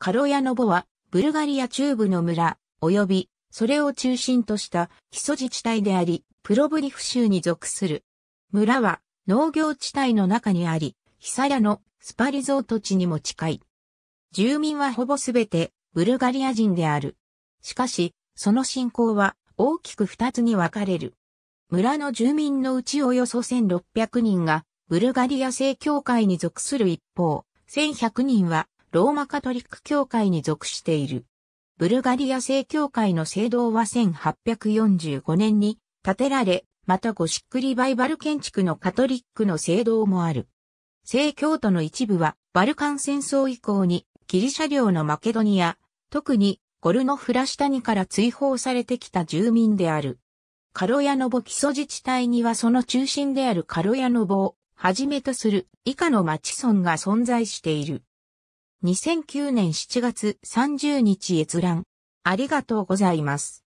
カロヤノボは、ブルガリア中部の村、及び、それを中心とした基礎自治体であり、プロブリフ州に属する。村は、農業地帯の中にあり、ヒサヤのスパリゾート地にも近い。住民はほぼすべて、ブルガリア人である。しかし、その信仰は、大きく二つに分かれる。村の住民のうちおよそ1600人が、ブルガリア正教会に属する一方、1100人はローマカトリック教会に属している。ブルガリア正教会の聖堂は1845年に建てられ、またゴシックリバイバル建築のカトリックの聖堂もある。正教徒の一部はバルカン戦争以降にギリシャ領のマケドニア、特にゴルノフラシタニから追放されてきた住民である。カロヤノボ基礎自治体にはその中心であるカロヤノボをはじめとする以下の町村が存在している。2009年7月30日閲覧。ありがとうございます。